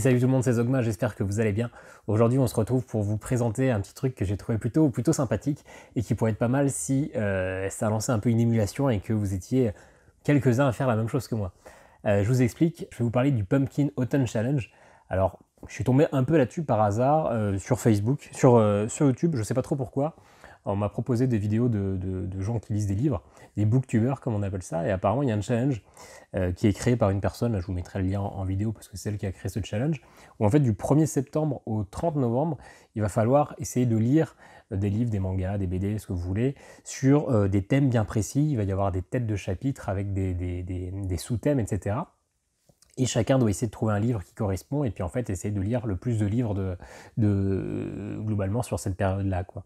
salut tout le monde, c'est Zogma, j'espère que vous allez bien. Aujourd'hui on se retrouve pour vous présenter un petit truc que j'ai trouvé plutôt, plutôt sympathique et qui pourrait être pas mal si ça euh, ça lançait un peu une émulation et que vous étiez quelques-uns à faire la même chose que moi. Euh, je vous explique, je vais vous parler du Pumpkin Autumn Challenge. Alors je suis tombé un peu là-dessus par hasard euh, sur Facebook, sur, sur YouTube, je sais pas trop pourquoi on m'a proposé des vidéos de, gens qui lisent des livres, des booktubers comme on appelle ça, et apparemment il y a un challenge euh, qui est créé par une personne, là, je vous mettrai le lien en, vidéo parce que c'est elle qui a créé ce challenge, où en fait du 1er septembre au 30 novembre, il va falloir essayer de lire des livres, des mangas, des BD, ce que vous voulez, sur euh, des thèmes bien précis, il va y avoir des têtes de chapitres avec des, des sous-thèmes, etc. Et chacun doit essayer de trouver un livre qui correspond et puis en fait essayer de lire le plus de livres de, globalement sur cette période-là. quoi.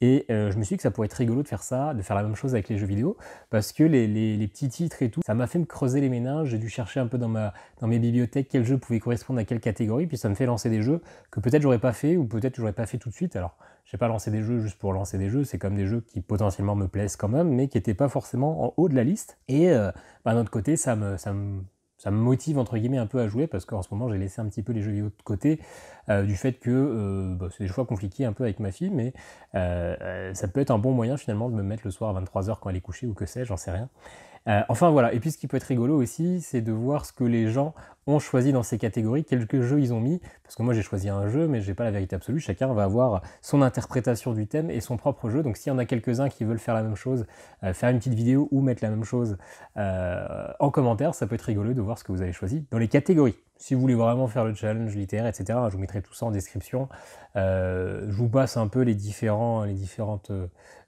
Et euh, je me suis dit que ça pourrait être rigolo de faire ça, de faire la même chose avec les jeux vidéo, parce que les, petits titres et tout, ça m'a fait me creuser les méninges, j'ai dû chercher un peu dans, ma, dans mes bibliothèques quel jeu pouvait correspondre à quelle catégorie, puis ça me fait lancer des jeux que peut-être j'aurais pas fait ou peut-être j'aurais pas fait tout de suite. Alors j'ai pas lancé des jeux juste pour lancer des jeux, c'est comme des jeux qui potentiellement me plaisent quand même, mais qui n'étaient pas forcément en haut de la liste. Et euh, bah, d'un autre côté, ça me, ça me ça me motive entre guillemets un peu à jouer parce qu'en ce moment j'ai laissé un petit peu les jeux vidéo de côté euh, du fait que euh, bah, c'est des fois compliqué un peu avec ma fille mais euh, ça peut être un bon moyen finalement de me mettre le soir à 23h quand elle est couchée ou que sais-je, j'en sais rien. Euh, enfin voilà, et puis ce qui peut être rigolo aussi, c'est de voir ce que les gens ont choisi dans ces catégories, quelques jeux ils ont mis, parce que moi j'ai choisi un jeu, mais j'ai pas la vérité absolue, chacun va avoir son interprétation du thème et son propre jeu, donc s'il y en a quelques-uns qui veulent faire la même chose, euh, faire une petite vidéo ou mettre la même chose euh, en commentaire, ça peut être rigolo de voir ce que vous avez choisi dans les catégories. Si vous voulez vraiment faire le challenge littéraire, etc., je vous mettrai tout ça en description. je vous passe un peu les, différents, les différentes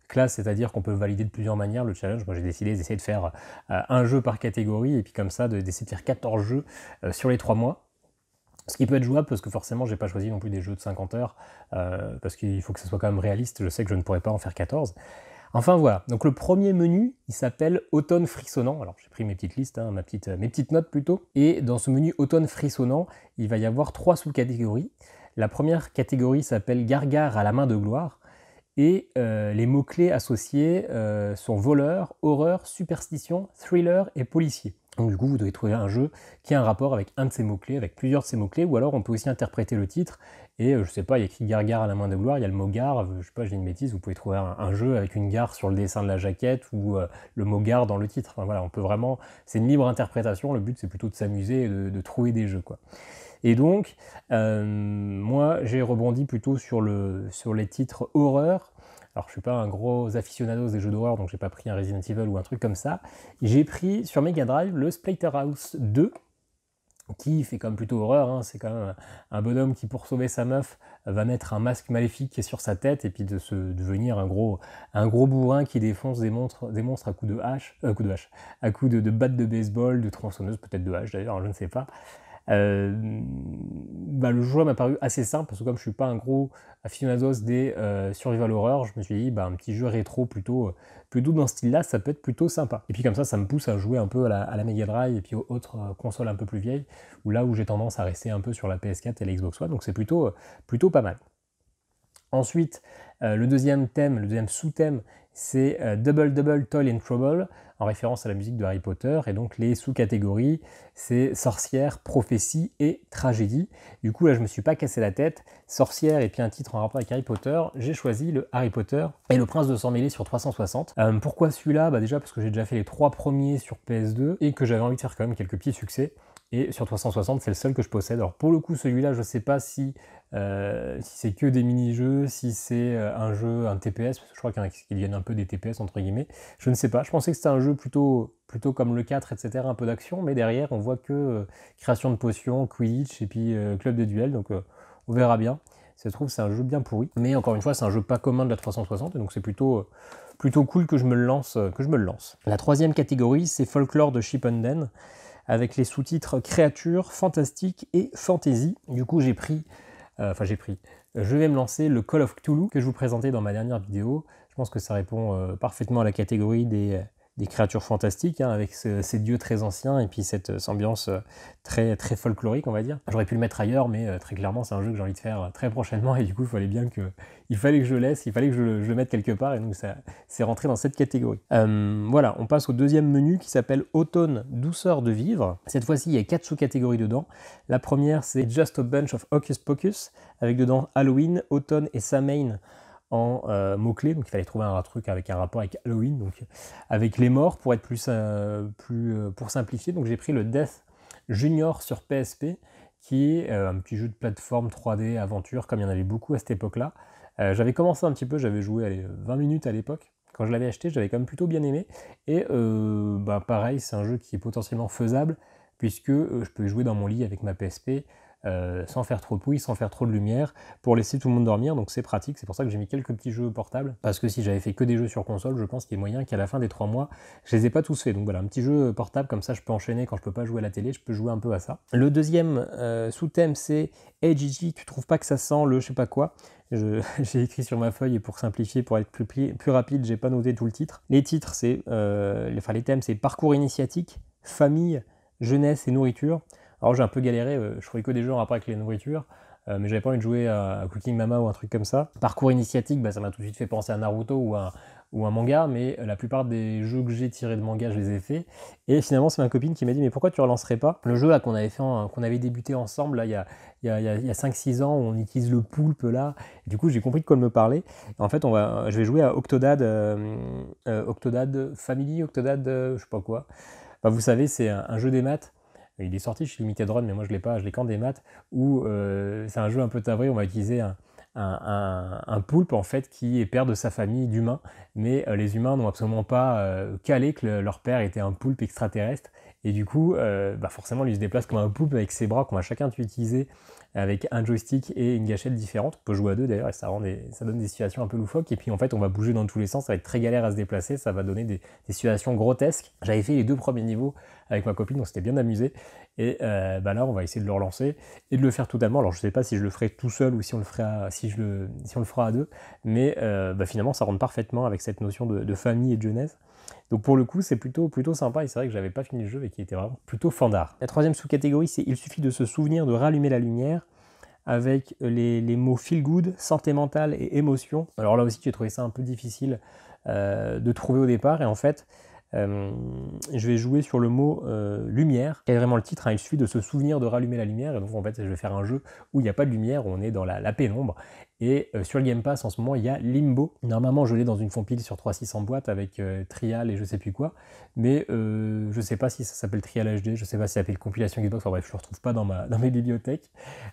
classe, c'est-à-dire qu'on peut valider de plusieurs manières le challenge. Moi, j'ai décidé d'essayer de faire euh, un jeu par catégorie et puis comme ça, d'essayer de faire 14 jeux euh, sur les 3 mois. Ce qui peut être jouable parce que forcément j'ai pas choisi non plus des jeux de 50 heures euh, parce qu'il faut que ce soit quand même réaliste, je sais que je ne pourrais pas en faire 14. Enfin voilà, donc le premier menu, il s'appelle Automne frissonnant. Alors j'ai pris mes petites listes, hein, ma petite, mes petites notes plutôt. Et dans ce menu Automne frissonnant, il va y avoir trois sous-catégories. La première catégorie s'appelle Gargare à la main de gloire. Et euh, les mots-clés associés euh, sont voleur, horreur, superstition, thriller et policier. Donc du coup, vous devez trouver un jeu qui a un rapport avec un de ces mots-clés, avec plusieurs de ces mots-clés, ou alors on peut aussi interpréter le titre, et euh, je sais pas, il y a écrit Gargare à la main de gloire, il y a le mot gare, je sais pas, j'ai une bêtise, vous pouvez trouver un, jeu avec une gare sur le dessin de la jaquette, ou le mot gare dans le titre, enfin voilà, on peut vraiment, c'est une libre interprétation, le but c'est plutôt de s'amuser et de, de trouver des jeux, quoi. Et donc, euh, moi, j'ai rebondi plutôt sur, le, sur les titres horreur. Alors, je suis pas un gros aficionado des jeux d'horreur, donc j'ai pas pris un Resident Evil ou un truc comme ça. J'ai pris sur Mega Drive le Splatterhouse 2, qui fait quand même plutôt horreur. Hein. C'est quand même un bonhomme qui, pour sauver sa meuf, va mettre un masque maléfique est sur sa tête et puis de se devenir un gros, un gros bourrin qui défonce des monstres, des monstres à coups de hache, euh, coup de hache, à coups de, de batte de baseball, de tronçonneuse, peut-être de hache d'ailleurs, je ne sais pas. Euh, bah, le jeu m'a paru assez simple parce que comme je suis pas un gros aficionados des euh, survival horror, je me suis dit bah, un petit jeu rétro plutôt doux euh, dans ce style-là, ça peut être plutôt sympa. Et puis comme ça, ça me pousse à jouer un peu à la, à Mega Drive et puis aux autres consoles un peu plus vieilles, ou là où j'ai tendance à rester un peu sur la PS4 et la Xbox One, donc c'est plutôt plutôt pas mal. Ensuite, le deuxième thème, le deuxième sous-thème, c'est Double Double Toil and Trouble en référence à la musique de Harry Potter. Et donc les sous-catégories, c'est sorcière, prophétie et tragédie. Du coup, là, je me suis pas cassé la tête. Sorcière et puis un titre en rapport avec Harry Potter, j'ai choisi le Harry Potter et le Prince de Sang Mêlé sur 360. Euh, pourquoi celui-là bah Déjà parce que j'ai déjà fait les trois premiers sur PS2 et que j'avais envie de faire quand même quelques petits succès. Et sur 360, c'est le seul que je possède. Alors pour le coup, celui-là, je sais pas si, euh, si c'est que des mini-jeux, si c'est euh, un jeu, un TPS, je crois qu'il y a un peu des TPS, entre guillemets. Je ne sais pas. Je pensais que c'était un jeu jeu plutôt, plutôt comme le 4, etc., un peu d'action, mais derrière, on voit que euh, création de potions, Quidditch et puis euh, club de duel, donc euh, on verra bien. Ça se trouve, c'est un jeu bien pourri, mais encore une fois, c'est un jeu pas commun de la 360, donc c'est plutôt, plutôt cool que je, me lance, que je me le lance. La troisième catégorie, c'est Folklore de den avec les sous-titres Créatures, Fantastique et Fantasy. Du coup, j'ai pris, enfin j'ai pris, je vais me lancer le Call of Cthulhu que je vous présentais dans ma dernière vidéo. Je pense que ça répond parfaitement à la catégorie des, des créatures fantastiques, hein, avec ces dieux très anciens et puis cette, euh, ambiance euh, très, très folklorique, on va dire. J'aurais pu le mettre ailleurs, mais euh, très clairement, c'est un jeu que j'ai envie de faire très prochainement et du coup, il fallait bien que, il fallait que je laisse, il fallait que je, le mette quelque part et donc ça c'est rentré dans cette catégorie. voilà, on passe au deuxième menu qui s'appelle Automne, douceur de vivre. Cette fois-ci, il y a quatre sous-catégories dedans. La première, c'est Just a Bunch of Hocus Pocus, avec dedans Halloween, Automne et Samhain en euh, mots-clés. Donc il fallait trouver un truc avec un rapport avec Halloween, donc avec les morts pour être plus, euh, plus euh, pour simplifier. Donc j'ai pris le Death Junior sur PSP, qui est un petit jeu de plateforme 3D aventure, comme il y en avait beaucoup à cette époque-là. j'avais commencé un petit peu, j'avais joué allez, 20 minutes à l'époque. Quand je l'avais acheté, j'avais quand même plutôt bien aimé. Et bah, pareil, c'est un jeu qui est potentiellement faisable, puisque je peux jouer dans mon lit avec ma PSP. Euh, sans faire trop de pouille, sans faire trop de lumière, pour laisser tout le monde dormir. Donc c'est pratique. C'est pour ça que j'ai mis quelques petits jeux portables. Parce que si j'avais fait que des jeux sur console, je pense qu'il y a moyen qu'à la fin des trois mois, je les ai pas tous faits. Donc voilà, un petit jeu portable, comme ça je peux enchaîner quand je peux pas jouer à la télé, je peux jouer un peu à ça. Le deuxième euh, sous-thème, c'est Hey tu trouves pas que ça sent le je sais pas quoi j'ai écrit sur ma feuille et pour simplifier, pour être plus, plus rapide, j'ai pas noté tout le titre. Les titres, c'est, euh, les thèmes, c'est parcours initiatique, famille, jeunesse et nourriture. Alors j'ai un peu galéré, euh, je trouvais que des jeux en rapport avec les nourritures. Euh, mais j'avais pas envie de jouer à Cooking Mama ou un truc comme ça. Parcours initiatique, bah, ça m'a tout de suite fait penser à Naruto ou à, un manga, mais euh, la plupart des jeux que j'ai tirés de manga, je les ai faits. Et finalement, c'est ma copine qui m'a dit Mais pourquoi tu relancerais pas Le jeu qu'on avait, fait qu'on avait débuté ensemble, là, il y a, 5-6 ans, on utilise le poulpe là. du coup, j'ai compris de quoi elle me parlait. en fait, on va, je vais jouer à Octodad, Octodad Family, Octodad, je sais pas quoi. Bah, vous savez, c'est un jeu des maths il est sorti chez Limited Run, mais moi je l'ai pas, je l'ai quand des maths, où euh, c'est un jeu un peu tabré, on va utiliser un, poulpe en fait qui est père de sa famille d'humains, mais euh, les humains n'ont absolument pas euh, calé que leur père était un poulpe extraterrestre et du coup, euh, bah, forcément, il se déplace comme un poupe avec ses bras qu'on va chacun utiliser avec un joystick et une gâchette différente. On peut jouer à deux d'ailleurs et ça, rend ça donne des situations un peu loufoques. Et puis en fait, on va bouger dans tous les sens, ça va être très galère à se déplacer, ça va donner des, situations grotesques. J'avais fait les deux premiers niveaux avec ma copine, donc c'était bien amusé. Et euh, bah, là, on va essayer de le relancer et de le faire totalement. Alors je ne sais pas si je le ferai tout seul ou si on le, fera, si si on le fera à deux, mais euh, bah, finalement, ça rentre parfaitement avec cette notion de, de famille et de jeunesse. Donc pour le coup, c'est plutôt, plutôt sympa et c'est vrai que j'avais pas fini le jeu et qui était vraiment plutôt fandard. La troisième sous-catégorie, c'est il suffit de se souvenir de rallumer la lumière avec les, mots feel good, santé mentale et émotion. Alors là aussi, j'ai trouvé ça un peu difficile euh, de trouver au départ et en fait, euh, je vais jouer sur le mot euh, lumière, qui est vraiment le titre. Hein? il suffit de se souvenir de rallumer la lumière. Et donc, en fait, je vais faire un jeu où il n'y a pas de lumière, où on est dans la, pénombre. Et euh, sur le Game Pass, en ce moment, il y a Limbo. Normalement, je l'ai dans une pile sur 3600 boîtes avec Trial et je sais plus quoi. Mais je sais pas si ça s'appelle Trial HD, je sais pas si ça s'appelle compilation Xbox. Enfin bref, je le retrouve pas dans, ma, dans mes bibliothèques.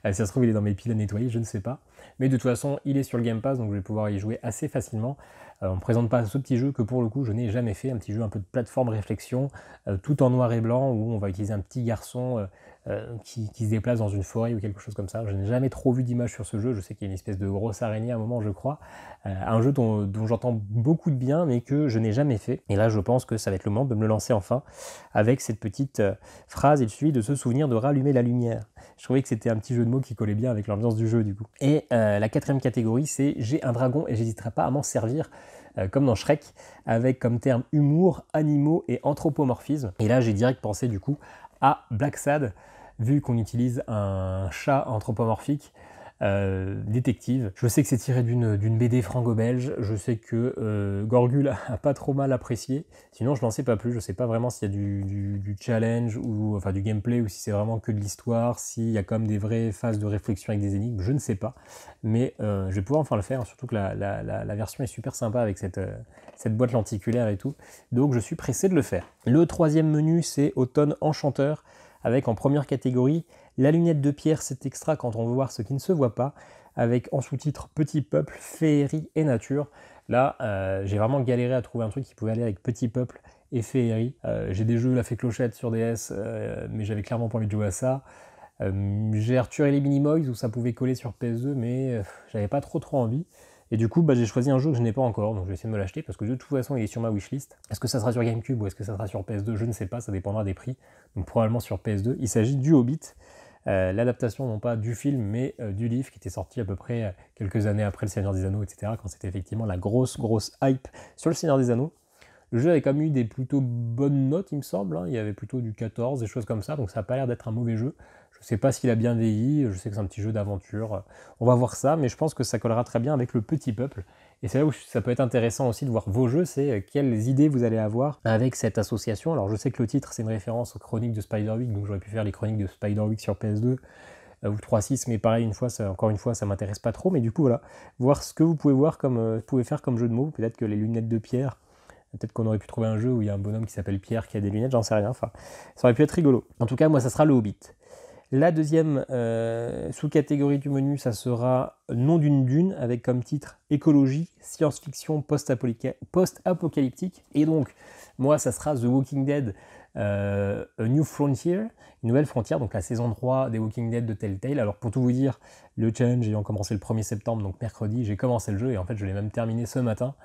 si ça se trouve, il est dans mes piles à nettoyer, je ne sais pas. Mais de toute façon, il est sur le Game Pass, donc je vais pouvoir y jouer assez facilement on ne présente pas ce petit jeu que pour le coup je n'ai jamais fait, un petit jeu un peu de plateforme réflexion, euh, tout en noir et blanc, où on va utiliser un petit garçon euh, euh, qui, se déplace dans une forêt ou quelque chose comme ça. Je n'ai jamais trop vu d'image sur ce jeu. Je sais qu'il y a une espèce de grosse araignée à un moment, je crois. Euh, un jeu dont, j'entends beaucoup de bien, mais que je n'ai jamais fait. Et là, je pense que ça va être le moment de me le lancer enfin avec cette petite euh, phrase. Il suffit de se souvenir de rallumer la lumière. Je trouvais que c'était un petit jeu de mots qui collait bien avec l'ambiance du jeu, du coup. Et la quatrième catégorie, c'est j'ai un dragon et j'hésiterai pas à m'en servir. comme dans Shrek, avec comme terme humour, animaux et anthropomorphisme. Et là, j'ai direct pensé du coup à Black Sad, vu qu'on utilise un chat anthropomorphique euh, détective. Je sais que c'est tiré d'une BD franco-belge, je sais que Gorgule euh, Gorgul a pas trop mal apprécié, sinon je n'en sais pas plus, je sais pas vraiment s'il y a du, challenge ou enfin du gameplay ou si c'est vraiment que de l'histoire, s'il y a comme des vraies phases de réflexion avec des énigmes, je ne sais pas, mais euh, je vais pouvoir enfin le faire, surtout que la, version est super sympa avec cette, cette boîte lenticulaire et tout, donc je suis pressé de le faire. Le troisième menu c'est Automne Enchanteur avec en première catégorie la lunette de pierre, c'est extra quand on veut voir ce qui ne se voit pas, avec en sous-titre Petit Peuple, Féerie et Nature. Là, euh, j'ai vraiment galéré à trouver un truc qui pouvait aller avec Petit Peuple et Féerie. Euh, j'ai des jeux, la Fée Clochette sur DS, euh, mais j'avais clairement pas envie de jouer à ça. j'ai Arthur et les Minimoys où ça pouvait coller sur PS2, mais j'avais pas trop trop envie. Et du coup, bah, j'ai choisi un jeu que je n'ai pas encore, donc je vais essayer de me l'acheter parce que de toute façon, il est sur ma wishlist. Est-ce que ça sera sur GameCube ou est-ce que ça sera sur PS2 Je ne sais pas, ça dépendra des prix. Donc probablement sur PS2. Il s'agit du Hobbit. Euh, l'adaptation non pas du film mais euh, du livre qui était sorti à peu près euh, quelques années après Le Seigneur des Anneaux, etc. Quand c'était effectivement la grosse grosse hype sur Le Seigneur des Anneaux. Le jeu avait quand même eu des plutôt bonnes notes, il me semble. Hein. Il y avait plutôt du 14, des choses comme ça, donc ça n'a pas l'air d'être un mauvais jeu. Je ne sais pas s'il a bien vieilli, je sais que c'est un petit jeu d'aventure. On va voir ça, mais je pense que ça collera très bien avec le petit peuple et c'est là où ça peut être intéressant aussi de voir vos jeux, c'est euh, quelles idées vous allez avoir avec cette association. Alors je sais que le titre c'est une référence aux chroniques de Spider-Week, donc j'aurais pu faire les chroniques de Spider-Week sur PS2 euh, ou 3.6, mais pareil, une fois, encore une fois, ça m'intéresse pas trop. Mais du coup, voilà, voir ce que vous pouvez, voir comme, euh, pouvez faire comme jeu de mots. Peut-être que les lunettes de Pierre, peut-être qu'on aurait pu trouver un jeu où il y a un bonhomme qui s'appelle Pierre qui a des lunettes, j'en sais rien. Enfin, ça aurait pu être rigolo. En tout cas, moi, ça sera le Hobbit. La deuxième euh, sous-catégorie du menu, ça sera Nom d'une dune, avec comme titre Écologie, science-fiction post-apocalyptique. Et donc, moi, ça sera The Walking Dead, euh, A New Frontier, une nouvelle frontière, donc la saison 3 des Walking Dead de Telltale. Alors, pour tout vous dire, le challenge ayant commencé le 1er septembre, donc mercredi, j'ai commencé le jeu et en fait, je l'ai même terminé ce matin.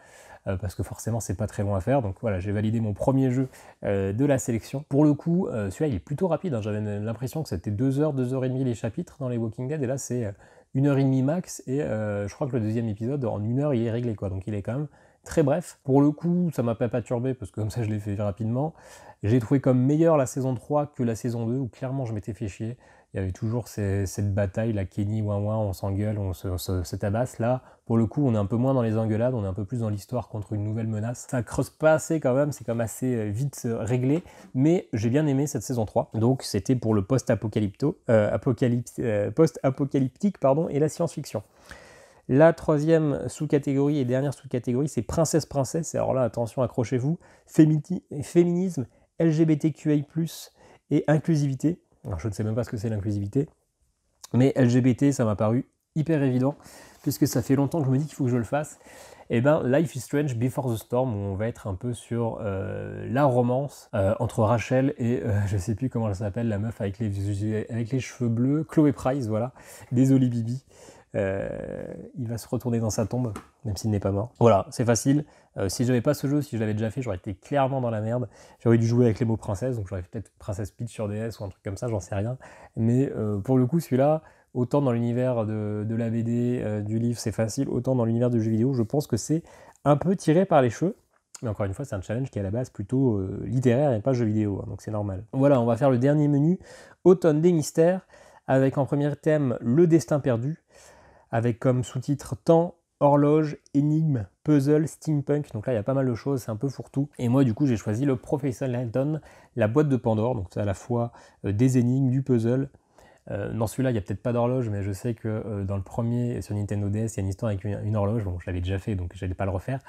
Euh, parce que forcément c'est pas très long à faire. Donc voilà, j'ai validé mon premier jeu euh, de la sélection. Pour le coup, euh, celui-là il est plutôt rapide. Hein. J'avais l'impression que c'était 2 heures, 2 heures et demie les chapitres dans les Walking Dead, et là c'est 1 heure et demie max. Et je crois que le deuxième épisode en une heure il est réglé quoi. Donc il est quand même très bref. Pour le coup, ça m'a pas perturbé parce que comme ça je l'ai fait rapidement. J'ai trouvé comme meilleure la saison 3 que la saison 2 où clairement je m'étais fait chier. Il y avait toujours cette bataille, la Kenny, ouin ouin, on s'engueule, on se, tabasse. Là, pour le coup, on est un peu moins dans les engueulades, on est un peu plus dans l'histoire contre une nouvelle menace. Ça creuse pas assez quand même, c'est comme assez euh, vite euh, réglé, mais j'ai bien aimé cette saison 3. Donc c'était pour le post-apocalypto, euh, post-apocalyptique pardon, et la science-fiction. La troisième sous-catégorie et dernière sous-catégorie, c'est princesse-princesse. Alors là, attention, accrochez-vous. Féminisme, LGBTQI, et inclusivité. Alors je ne sais même pas ce que c'est l'inclusivité, mais LGBT, ça m'a paru hyper évident, puisque ça fait longtemps que je me dis qu'il faut que je le fasse. Et eh ben Life is Strange Before the Storm, où on va être un peu sur euh, la romance euh, entre Rachel et euh, je ne sais plus comment elle s'appelle, la meuf avec les, avec les cheveux bleus, Chloé Price, voilà. Désolé Bibi. Euh, il va se retourner dans sa tombe, même s'il n'est pas mort. Voilà, c'est facile. Euh, si je n'avais pas ce jeu, si je l'avais déjà fait, j'aurais été clairement dans la merde. J'aurais dû jouer avec les mots princesse, donc j'aurais peut-être Princesse Peach sur DS ou un truc comme ça, j'en sais rien. Mais euh, pour le coup, celui-là, autant dans l'univers de, la BD, du livre, c'est facile, autant dans l'univers de jeu vidéo, je pense que c'est un peu tiré par les cheveux. Mais encore une fois, c'est un challenge qui est à la base plutôt littéraire et pas jeu vidéo, hein, donc c'est normal. Voilà, on va faire le dernier menu, Automne des mystères, avec en premier thème le destin perdu, avec comme sous-titre Temps, horloge, énigme, puzzle, steampunk. Donc là, il y a pas mal de choses, c'est un peu fourre-tout. Et moi, du coup, j'ai choisi le Professor Langdon, la boîte de Pandore. Donc c'est à la fois euh, des énigmes, du puzzle, euh, non, celui-là, il n'y a peut-être pas d'horloge, mais je sais que euh, dans le premier, sur Nintendo DS, il y a une histoire avec une, horloge. Bon, je l'avais déjà fait, donc je n'allais pas le refaire.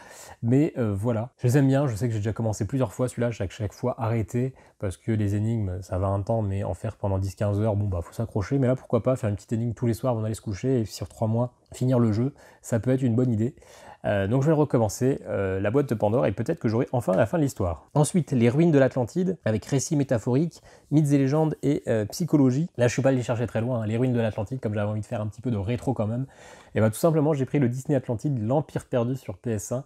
Mais euh, voilà, je les aime bien. Je sais que j'ai déjà commencé plusieurs fois celui-là, chaque, chaque fois arrêté, parce que les énigmes, ça va un temps, mais en faire pendant 10-15 heures, bon, bah, faut s'accrocher. Mais là, pourquoi pas faire une petite énigme tous les soirs avant d'aller se coucher et sur 3 mois, finir le jeu, ça peut être une bonne idée. Euh, donc je vais recommencer euh, la boîte de Pandore et peut-être que j'aurai enfin la fin de l'histoire. Ensuite, les ruines de l'Atlantide avec récits métaphoriques, mythes et légendes et euh, psychologie. Là, je suis pas allé chercher très loin. Hein, les ruines de l'Atlantide, comme j'avais envie de faire un petit peu de rétro quand même. Et eh bien tout simplement, j'ai pris le Disney Atlantide, l'Empire perdu sur PS1,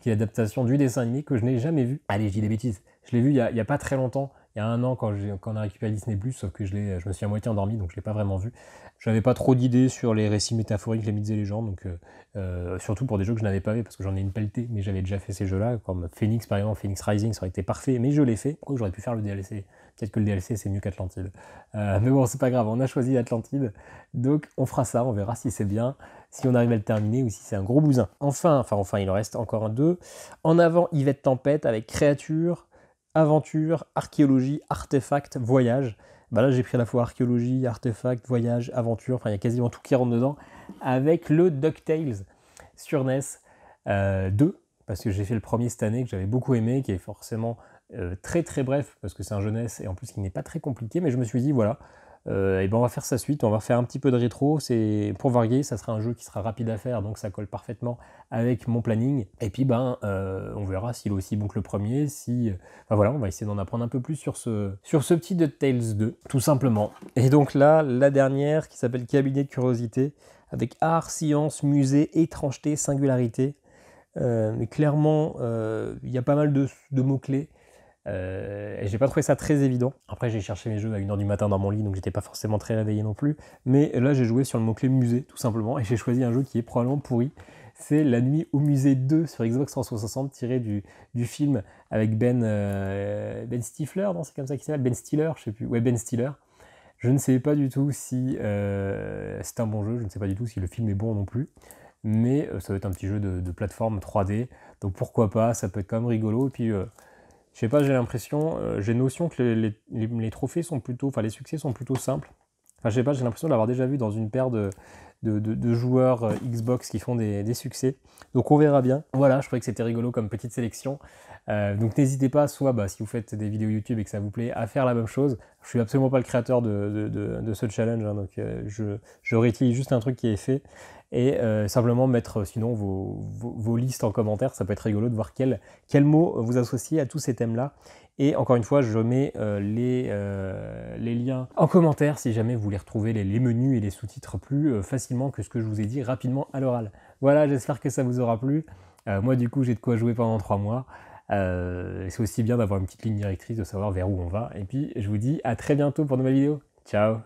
qui est l'adaptation du dessin animé que je n'ai jamais vu. Allez, je dis des bêtises. Je l'ai vu il y, a, pas très longtemps il y a un an quand, quand on a récupéré Disney Plus, sauf que je, je me suis à moitié endormi, donc je ne l'ai pas vraiment vu. J'avais pas trop d'idées sur les récits métaphoriques, les mythes et légendes, donc euh, euh, surtout pour des jeux que je n'avais pas vus, parce que j'en ai une pelletée, mais j'avais déjà fait ces jeux-là, comme Phoenix par exemple, Phoenix Rising, ça aurait été parfait, mais je l'ai fait, pourquoi j'aurais pu faire le DLC Peut-être que le DLC c'est mieux qu'Atlantide. Euh, mais bon, c'est pas grave, on a choisi Atlantide, donc on fera ça, on verra si c'est bien, si on arrive à le terminer ou si c'est un gros bousin. Enfin, enfin, enfin, il en reste encore un deux. En avant, Yvette Tempête avec créatures, aventure, archéologie, artefacts, voyage. Bah là, j'ai pris à la fois archéologie, artefacts, voyage, aventure, enfin, il y a quasiment tout qui rentre dedans, avec le DuckTales sur NES 2, euh, parce que j'ai fait le premier cette année, que j'avais beaucoup aimé, qui est forcément euh, très très bref, parce que c'est un jeunesse, et en plus, qui n'est pas très compliqué, mais je me suis dit, voilà, euh, et ben on va faire sa suite, on va faire un petit peu de rétro. C'est pour varier, ça sera un jeu qui sera rapide à faire, donc ça colle parfaitement avec mon planning. Et puis ben euh, on verra s'il est aussi bon que le premier. Si, euh, voilà, on va essayer d'en apprendre un peu plus sur ce sur ce petit Tales 2, tout simplement. Et donc là, la dernière qui s'appelle Cabinet de curiosité, avec art, science, musée, étrangeté, singularité. clairement, il y a pas mal de mots clés. Euh, et j'ai pas trouvé ça très évident. Après, j'ai cherché mes jeux à 1h du matin dans mon lit, donc j'étais pas forcément très réveillé non plus. Mais là, j'ai joué sur le mot-clé musée, tout simplement, et j'ai choisi un jeu qui est probablement pourri. C'est La nuit au musée 2 sur Xbox 360, tiré du, du film avec Ben, euh, ben Stifler, non, c'est comme ça qu'il s'appelle Ben Stiller, je sais plus. Ouais, Ben Stiller. Je ne sais pas du tout si euh, c'est un bon jeu, je ne sais pas du tout si le film est bon non plus mais ça va être un petit jeu de, plateforme 3D. Donc pourquoi pas, ça peut être quand même rigolo. Et puis je sais pas, j'ai l'impression, euh, j'ai j'ai notion que les, trophées sont plutôt, enfin les succès sont plutôt simples. Enfin, je sais pas, j'ai l'impression d'avoir déjà vu dans une paire de, joueurs euh, Xbox qui font des, succès. Donc on verra bien. Voilà, je trouvais que c'était rigolo comme petite sélection. Euh, donc n'hésitez pas, soit bah, si vous faites des vidéos YouTube et que ça vous plaît, à faire la même chose. Je suis absolument pas le créateur de, ce challenge, hein, donc je, je réutilise juste un truc qui est fait et euh, simplement mettre euh, sinon vos, listes en commentaire, ça peut être rigolo de voir quels quel mots vous associez à tous ces thèmes-là. Et encore une fois, je mets euh, les, les, liens en commentaire si jamais vous voulez retrouver les, menus et les sous-titres plus facilement que ce que je vous ai dit rapidement à l'oral. Voilà, j'espère que ça vous aura plu. moi du coup, j'ai de quoi jouer pendant trois mois. C'est aussi bien d'avoir une petite ligne directrice, de savoir vers où on va. Et puis, je vous dis à très bientôt pour de nouvelles vidéos. Ciao